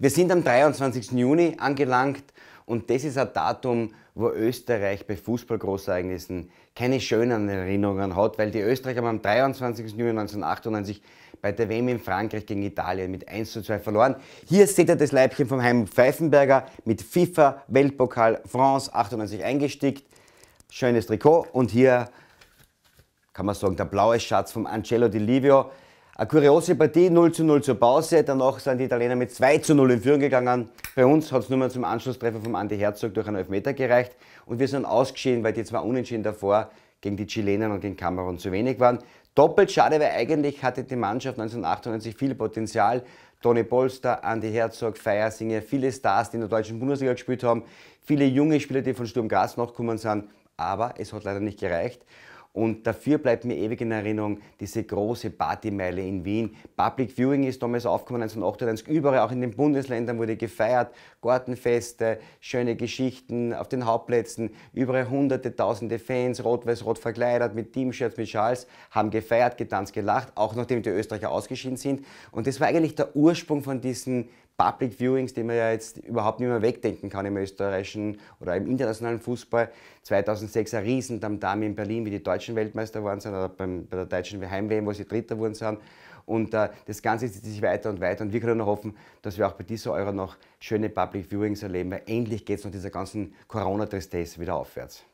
Wir sind am 23. Juni angelangt und das ist ein Datum, wo Österreich bei Fußballgroßereignissen keine schönen Erinnerungen hat, weil die Österreicher haben am 23. Juni 1998 bei der WM in Frankreich gegen Italien mit 1 zu 2 verloren. Hier seht ihr das Leibchen vom Heim Pfeifenberger mit FIFA Weltpokal France 98 eingestickt. Schönes Trikot und hier kann man sagen, der blaue Schatz vom Angelo Di Livio. Eine kuriose Partie, 0 zu 0 zur Pause. Danach sind die Italiener mit 2 zu 0 in Führung gegangen. Bei uns hat es nur mal zum Anschlusstreffer vom Andy Herzog durch einen Elfmeter gereicht. Und wir sind ausgeschieden, weil die zwei Unentschieden davor gegen die Chilenen und gegen Kamerun zu wenig waren. Doppelt schade, weil eigentlich hatte die Mannschaft 1998 viel Potenzial. Toni Polster, Andi Herzog, Feiersinger, viele Stars, die in der deutschen Bundesliga gespielt haben, viele junge Spieler, die von Sturm Graz nachgekommen sind, aber es hat leider nicht gereicht. Und dafür bleibt mir ewig in Erinnerung diese große Partymeile in Wien. Public Viewing ist damals aufgekommen 1998, überall, auch in den Bundesländern wurde gefeiert. Gartenfeste, schöne Geschichten auf den Hauptplätzen. Überall hunderte, tausende Fans, rot-weiß-rot verkleidet, mit Teamshirts, mit Schals, haben gefeiert, getanzt, gelacht, auch nachdem die Österreicher ausgeschieden sind. Und das war eigentlich der Ursprung von diesen Public Viewings, die man ja jetzt überhaupt nicht mehr wegdenken kann im österreichischen oder im internationalen Fußball. 2006 ein Riesendamm-Damm in Berlin, wie die Deutschen Weltmeister geworden sind oder beim, bei der deutschen heim wo sie Dritter geworden sind. Und äh, das Ganze zieht sich weiter und weiter. Und wir können noch hoffen, dass wir auch bei dieser Euro noch schöne Public Viewings erleben, weil endlich geht es nach dieser ganzen Corona-Tristesse wieder aufwärts.